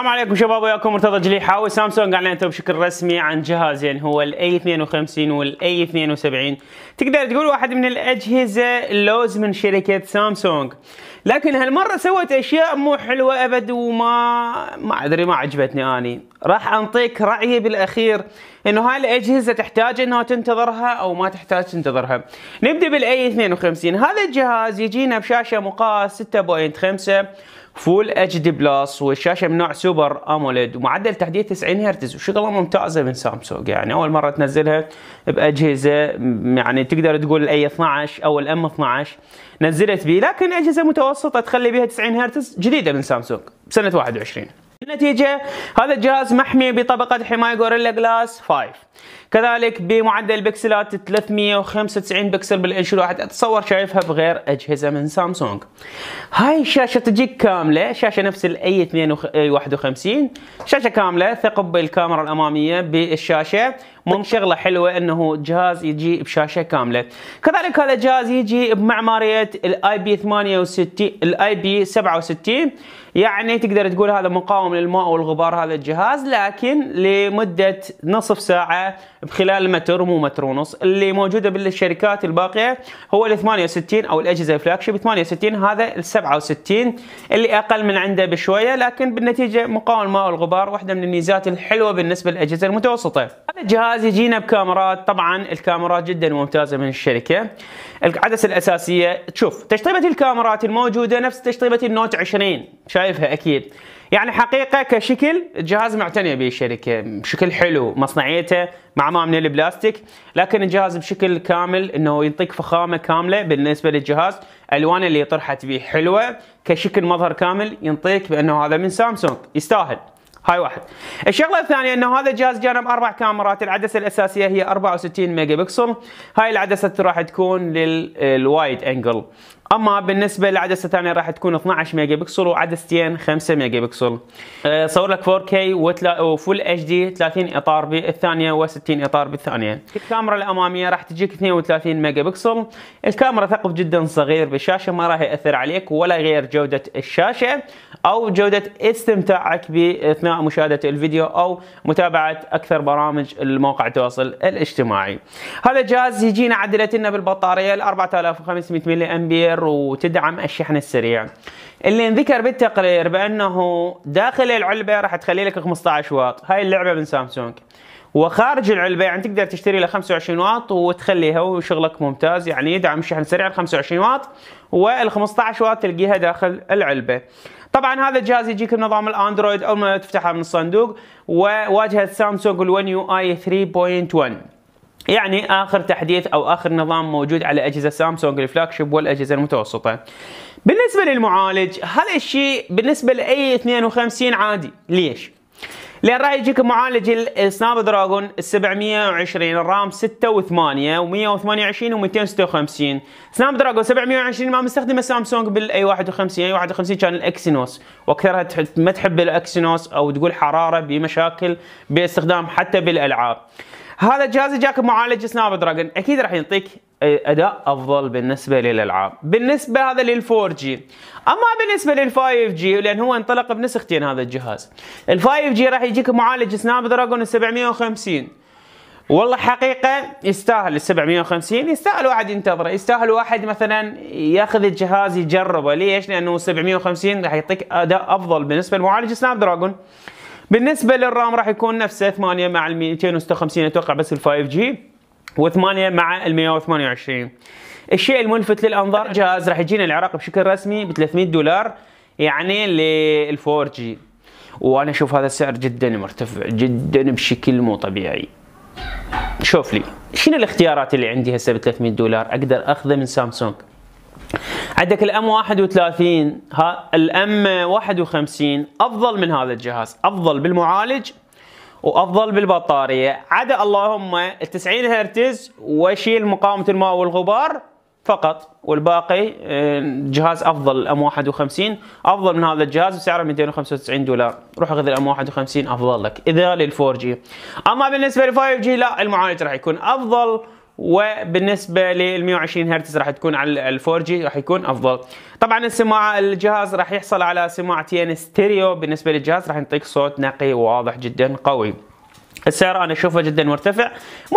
السلام عليكم شباب وياكم مرتضى جليحة وسامسونج اعلنتوا بشكل رسمي عن جهازين يعني هو الاي 52 والاي 72 تقدر تقول واحد من الاجهزة اللوز من شركة سامسونج لكن هالمرة سوت اشياء مو حلوة ابد وما ما ادري ما عجبتني اني راح انطيك رأيي بالاخير انه هاي الاجهزه تحتاج انها تنتظرها او ما تحتاج تنتظرها نبدا بالاي 52 هذا الجهاز يجينا بشاشه مقاس 6.5 فول اتش دي بلس والشاشه من نوع سوبر اموليد ومعدل تحديث 90 هرتز وشغله ممتازه من سامسونج يعني اول مره تنزلها باجهزه يعني تقدر تقول الاي 12 او الام 12 نزلت به لكن اجهزه متوسطه تخلي بها 90 هرتز جديده من سامسونج سنه 21 النتيجة هذا الجهاز محمي بطبقة حماية غوريلا جلاس 5 كذلك بمعدل بكسلات 395 بكسل بالانش الواحد اتصور شايفها بغير اجهزة من سامسونج هاي الشاشة تجيك كاملة شاشة نفس الاي 52 آه، شاشة كاملة ثقب بالكاميرا الامامية بالشاشة من شغله حلوه انه جهاز يجي بشاشه كامله كذلك هذا الجهاز يجي بمعماريه الاي بي 68 الاي بي 67 يعني تقدر تقول هذا مقاوم للماء والغبار هذا الجهاز لكن لمدة نصف ساعة بخلال متر مو متر ونص اللي موجودة بالشركات الباقية هو ال 68 او الاجهزة الفلاج 68 هذا ال 67 اللي اقل من عنده بشوية لكن بالنتيجة مقاوم الماء والغبار واحدة من الميزات الحلوة بالنسبة للاجهزة المتوسطة هذا الجهاز يجينا بكاميرات طبعا الكاميرات جدا ممتازة من الشركة العدسة الاساسية تشوف تشطيبة الكاميرات الموجودة نفس تشطيبة النوت 20 شايف شايفها اكيد يعني حقيقه كشكل الجهاز معتنيه به الشركه بشكل حلو مصنعيته مع ما من البلاستيك لكن الجهاز بشكل كامل انه يعطيك فخامه كامله بالنسبه للجهاز الالوان اللي طرحت به حلوه كشكل مظهر كامل ينطيك بانه هذا من سامسونج يستاهل هاي واحد الشغله الثانيه انه هذا الجهاز جانب اربع كاميرات العدسه الاساسيه هي 64 ميجا بكسل هاي العدسه راح تكون للوايد انجل اما بالنسبه لعدسه ثانيه راح تكون 12 ميجا بكسل وعدستين 5 ميجا بكسل آه، صور لك 4K وفول اتش دي 30 اطار بالثانيه و60 اطار بالثانيه الكاميرا الاماميه راح تجيك 32 ميجا بكسل الكاميرا ثقب جدا صغير بالشاشه ما راح ياثر عليك ولا غير جوده الشاشه او جوده استمتاعك باثناء مشاهده الفيديو او متابعه اكثر برامج الموقع التواصل الاجتماعي هذا الجهاز يجينا عدلت لنا بالبطاريه 4500 ملي امبير تقدر وتدعم الشحن السريع اللي انذكر بالتقرير بانه داخل العلبه راح تخلي لك 15 واط هاي اللعبه من سامسونج وخارج العلبه يعني تقدر تشتري له 25 واط وتخليها وشغلك ممتاز يعني يدعم الشحن السريع 25 واط وال 15 واط تلقيها داخل العلبه. طبعا هذا الجهاز يجيك بنظام الاندرويد اول ما تفتحها من الصندوق وواجهه سامسونج ال يو UI 3.1 يعني اخر تحديث او اخر نظام موجود على اجهزه سامسونج الفلاج شيب والاجهزه المتوسطه بالنسبه للمعالج هذا الشيء بالنسبه لاي 52 عادي ليش لان راح يجيك معالج السناب دراجون 720 الرام 6 و8 و128 و256 سناب دراجون 720 ما مستخدمه سامسونج بالاي 51 اي 51 كان الاكسينوس واكثرها ما تحب الاكسينوس او تقول حراره بمشاكل باستخدام حتى بالالعاب هذا الجهاز جاك معالج سناب دراجون اكيد راح يعطيك آه، اداء افضل بالنسبه للالعاب بالنسبه هذا لل4 جي اما بالنسبه لل5 جي لان هو انطلق بنسختين هذا الجهاز ال5 جي راح يجيك معالج سناب دراجون 750 والله حقيقة يستاهل ال 750 يستاهل واحد ينتظره يستاهل واحد مثلا ياخذ الجهاز يجربه ليش؟ لأنه 750 راح يعطيك أداء أفضل بالنسبة لمعالج سناب دراجون بالنسبه للرام راح يكون نفسه 8 مع ال 256 اتوقع بس ال 5 جي و8 مع ال 128 الشيء الملفت للانظار جهاز راح يجينا العراق بشكل رسمي ب 300 دولار يعني لل 4 جي وانا اشوف هذا السعر جدا مرتفع جدا بشكل مو طبيعي شوف لي شنو الاختيارات اللي عندي هسه ب 300 دولار اقدر اخذه من سامسونج عندك الام 31 ها الام 51 افضل من هذا الجهاز افضل بالمعالج وافضل بالبطاريه عدا اللهم ال 90 هرتز وشيل مقاومه الماء والغبار فقط والباقي جهاز افضل الام 51 افضل من هذا الجهاز وسعره 295 دولار روح خذ الام 51 افضل لك اذا لل 4 جي اما بالنسبه لل 5 جي لا المعالج راح يكون افضل وبالنسبه لل 120 هرتز راح تكون على ال 4 جي راح يكون افضل طبعا السماعه الجهاز راح يحصل على سماعتين ستيريو بالنسبه للجهاز راح يعطيك صوت نقي واضح جدا قوي السعر انا اشوفه جدا مرتفع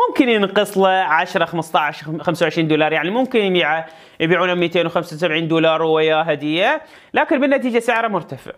ممكن ينقص له 10 15 25 دولار يعني ممكن يبيعه يبيعونه 275 دولار وياه هديه لكن بالنتيجه سعره مرتفع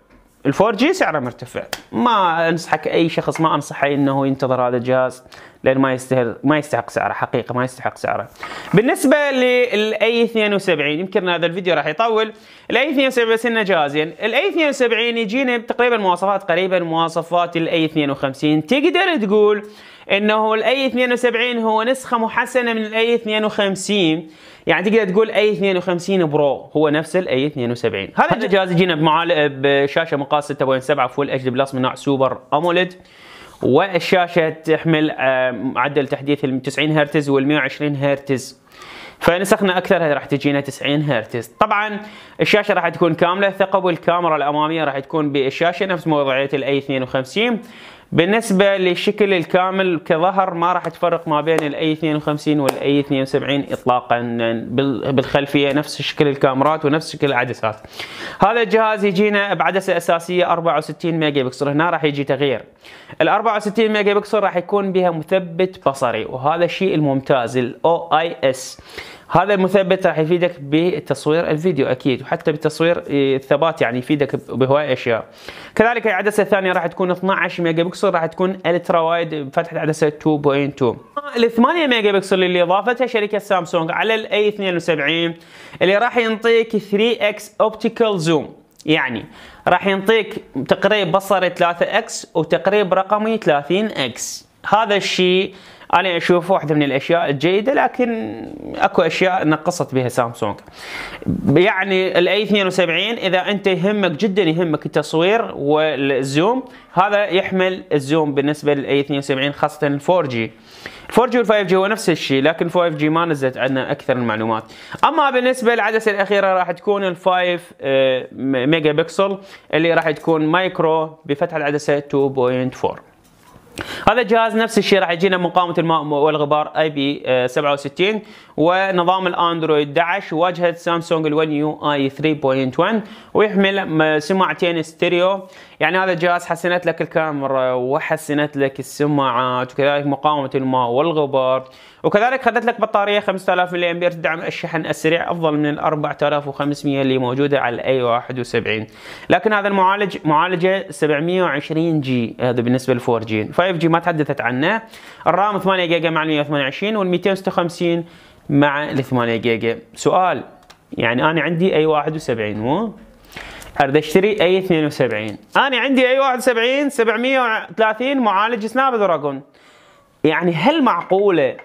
ال 4 جي سعره مرتفع ما انصحك اي شخص ما انصحه انه ينتظر هذا الجهاز لان ما يستهل ما يستحق سعره حقيقه ما يستحق سعره. بالنسبه للاي 72 يمكن هذا الفيديو راح يطول الاي 72 بس انه جاهزين الاي 72 يجينا تقريبا مواصفات قريبه من مواصفات الاي 52 تقدر تقول انه الاي 72 هو نسخه محسنه من الاي 52 يعني تقدر تقول اي 52 برو هو نفس الاي 72 هذا الجهاز يجينا بشاشه مقاس 6.7 فول اتش دي بلس من نوع سوبر اموليد والشاشه تحمل آه، معدل تحديث ال 90 هرتز وال 120 هرتز فنسخنا اكثر راح تجينا 90 هرتز طبعا الشاشه راح تكون كامله ثقب والكاميرا الاماميه راح تكون بالشاشه نفس موضوعيه الاي 52 بالنسبة للشكل الكامل كظهر ما راح تفرق ما بين الاي 52 والاي 72 اطلاقا بالخلفية نفس شكل الكاميرات ونفس شكل العدسات هذا الجهاز يجينا بعدسة اساسية 64 ميجا بكسل هنا راح يجي تغيير ال 64 ميجا بكسل راح يكون بها مثبت بصري وهذا الشيء الممتاز الاو اي اس هذا المثبت راح يفيدك بتصوير الفيديو اكيد وحتى بالتصوير إيه، الثبات يعني يفيدك بهواي اشياء كذلك العدسه الثانيه راح تكون 12 ميجا بكسل راح تكون الترا وايد بفتحه عدسه 2.2 ال 8 ميجا بكسل اللي اضافتها شركه سامسونج على الاي 72 اللي راح ينطيك 3 اكس اوبتيكال زوم يعني راح ينطيك تقريب بصري 3 اكس وتقريب رقمي 30 اكس هذا الشيء انا اشوفه واحده من الاشياء الجيده لكن اكو اشياء نقصت بها سامسونج يعني الاي 72 اذا انت يهمك جدا يهمك التصوير والزوم هذا يحمل الزوم بالنسبه للاي 72 خاصه 4 جي 4 جي و 5 جي هو نفس الشيء لكن 5 جي ما نزلت عندنا اكثر المعلومات اما بالنسبه للعدسه الاخيره راح تكون ال 5 آه، ميجا بكسل اللي راح تكون مايكرو بفتح العدسه 2.4 هذا الجهاز نفس الشيء راح يجينا مقاومه الماء والغبار اي بي 67 ونظام الاندرويد 11 واجهه سامسونج الون 1 يو اي 3.1 ويحمل سماعتين ستيريو يعني هذا الجهاز حسنت لك الكاميرا وحسنت لك السماعات وكذلك مقاومة الماء والغبار وكذلك خذت لك بطارية 5000 ملي امبير تدعم الشحن السريع افضل من ال 4500 اللي موجودة على الاي 71 لكن هذا المعالج معالجة 720 جي هذا بالنسبة لل 4 جي 5 جي ما تحدثت عنه الرام 8 جيجا مع ال 128 وال 256 مع ال 8 جيجا سؤال يعني انا عندي اي 71 مو اريد اشتري اي 72 انا عندي اي 71 730 معالج سناب دراجون يعني هل معقوله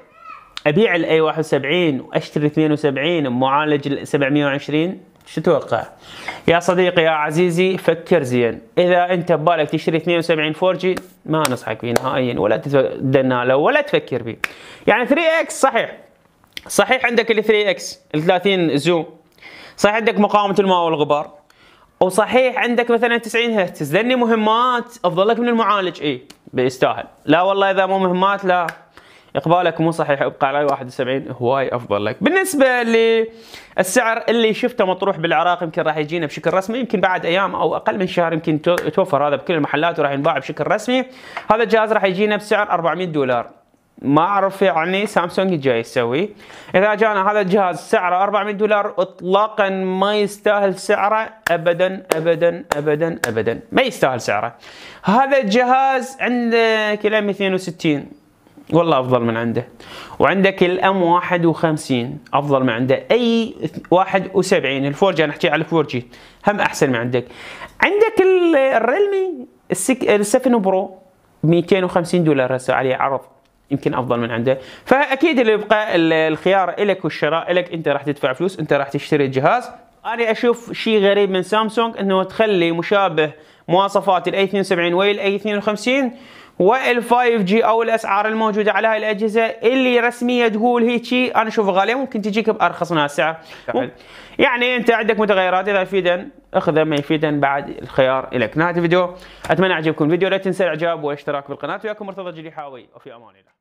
ابيع الاي 71 واشتري 72 بمعالج 720 شو تتوقع؟ يا صديقي يا عزيزي فكر زين، اذا انت ببالك تشتري 72 4 جي ما نصحك فيه نهائيا ولا تدنا له ولا تفكر فيه يعني 3 اكس صحيح صحيح عندك ال 3 اكس ال 30 زوم صحيح عندك مقاومه الماء والغبار وصحيح عندك مثلا 90 هرتز لاني مهمات افضل لك من المعالج اي بيستاهل لا والله اذا مو مهمات لا اقبالك مو صحيح ابقى على 71 هواي افضل لك بالنسبه للسعر اللي شفته مطروح بالعراق يمكن راح يجينا بشكل رسمي يمكن بعد ايام او اقل من شهر يمكن توفر هذا بكل المحلات وراح ينباع بشكل رسمي هذا الجهاز راح يجينا بسعر 400 دولار ما اعرف يعني سامسونج جاي يسوي اذا جانا هذا الجهاز سعره 400 دولار اطلاقا ما يستاهل سعره ابدا ابدا ابدا ابدا ما يستاهل سعره هذا الجهاز عندك الام 62 والله افضل من عنده وعندك الام 51 افضل من عنده اي 71 الفور جي نحكي على الفور جي هم احسن من عندك عندك الريلمي ال 7 برو 250 دولار هسه عليه عرض يمكن افضل من عنده فاكيد اللي يبقى الخيار لك والشراء لك انت راح تدفع فلوس انت راح تشتري الجهاز انا اشوف شيء غريب من سامسونج انه تخلي مشابه مواصفات الاي 72 والاي 52 وال5 جي او الاسعار الموجوده على هاي الاجهزه اللي رسميه تقول هيك شيء انا اشوف غاليه ممكن تجيك بارخص من هالسعر يعني انت عندك متغيرات اذا يفيدن اخذه ما يفيدن بعد الخيار لك نهايه الفيديو اتمنى عجبكم الفيديو لا تنسى الاعجاب والاشتراك بالقناه وياكم مرتضى جليحاوي وفي امان الله